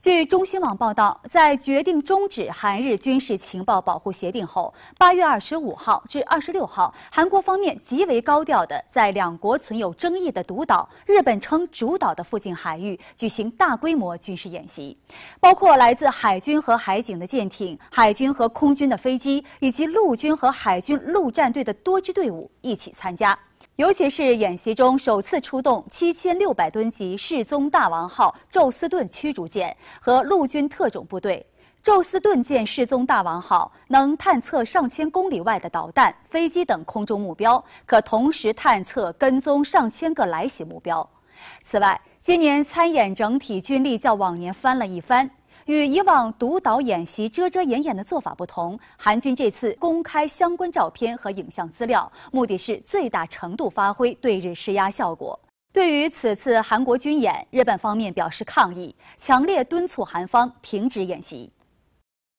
据中新网报道，在决定终止韩日军事情报保护协定后，八月二十五号至二十六号，韩国方面极为高调的在两国存有争议的独岛（日本称主岛）的附近海域举行大规模军事演习，包括来自海军和海警的舰艇、海军和空军的飞机，以及陆军和海军陆战队的多支队伍一起参加。尤其是演习中首次出动七千六百吨级“世宗大王”号宙斯盾驱逐舰和陆军特种部队。宙斯盾舰“世宗大王”号能探测上千公里外的导弹、飞机等空中目标，可同时探测、跟踪上千个来袭目标。此外，今年参演整体军力较往年翻了一番。与以往独岛演习遮遮掩掩的做法不同，韩军这次公开相关照片和影像资料，目的是最大程度发挥对日施压效果。对于此次韩国军演，日本方面表示抗议，强烈敦促韩方停止演习。